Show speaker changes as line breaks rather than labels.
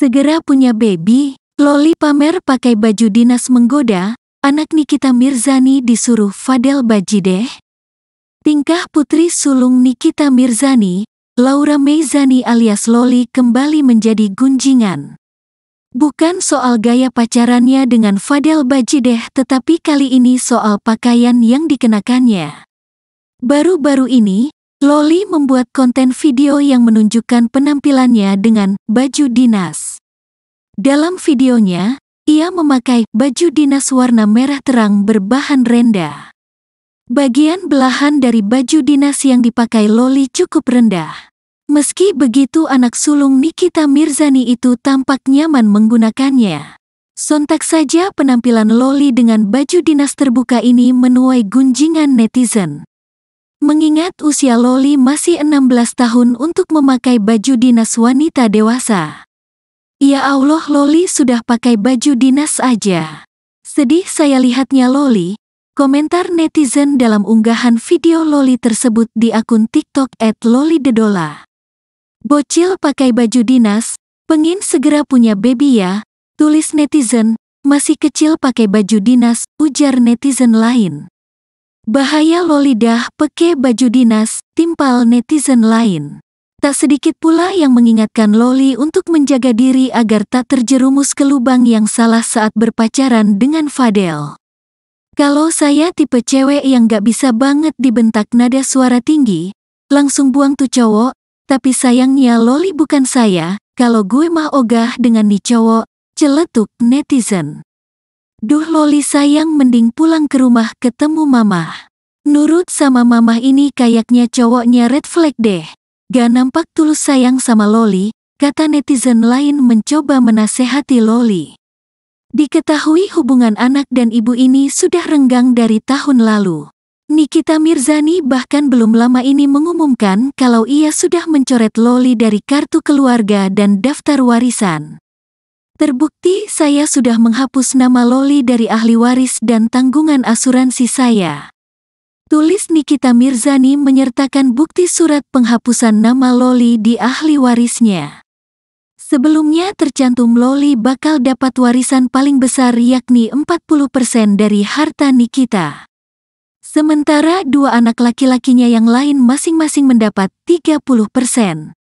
Segera punya baby, Loli pamer pakai baju dinas menggoda, anak Nikita Mirzani disuruh Fadel Bajideh. Tingkah putri sulung Nikita Mirzani, Laura Meizani alias Loli kembali menjadi gunjingan. Bukan soal gaya pacarannya dengan Fadel Bajideh tetapi kali ini soal pakaian yang dikenakannya. Baru-baru ini, Loli membuat konten video yang menunjukkan penampilannya dengan baju dinas. Dalam videonya, ia memakai baju dinas warna merah terang berbahan rendah. Bagian belahan dari baju dinas yang dipakai Loli cukup rendah. Meski begitu anak sulung Nikita Mirzani itu tampak nyaman menggunakannya. Sontak saja penampilan Loli dengan baju dinas terbuka ini menuai gunjingan netizen. Mengingat usia Loli masih 16 tahun untuk memakai baju dinas wanita dewasa. Ya Allah Loli sudah pakai baju dinas aja. Sedih saya lihatnya Loli, komentar netizen dalam unggahan video Loli tersebut di akun TikTok at Loli Dedola. Bocil pakai baju dinas, pengin segera punya baby ya, tulis netizen, masih kecil pakai baju dinas, ujar netizen lain. Bahaya Lolidah peke baju dinas, timpal netizen lain. Tak sedikit pula yang mengingatkan Loli untuk menjaga diri agar tak terjerumus ke lubang yang salah saat berpacaran dengan Fadel. Kalau saya tipe cewek yang gak bisa banget dibentak nada suara tinggi, langsung buang tuh cowok, tapi sayangnya Loli bukan saya, kalau gue mah ogah dengan nih cowok, celetuk netizen. Duh Loli sayang mending pulang ke rumah ketemu Mama. Nurut sama Mama ini kayaknya cowoknya red flag deh. Gak nampak tulus sayang sama Loli, kata netizen lain mencoba menasehati Loli. Diketahui hubungan anak dan ibu ini sudah renggang dari tahun lalu. Nikita Mirzani bahkan belum lama ini mengumumkan kalau ia sudah mencoret Loli dari kartu keluarga dan daftar warisan. Terbukti saya sudah menghapus nama Loli dari ahli waris dan tanggungan asuransi saya. Tulis Nikita Mirzani menyertakan bukti surat penghapusan nama Loli di ahli warisnya. Sebelumnya tercantum Loli bakal dapat warisan paling besar yakni 40% dari harta Nikita. Sementara dua anak laki-lakinya yang lain masing-masing mendapat 30%.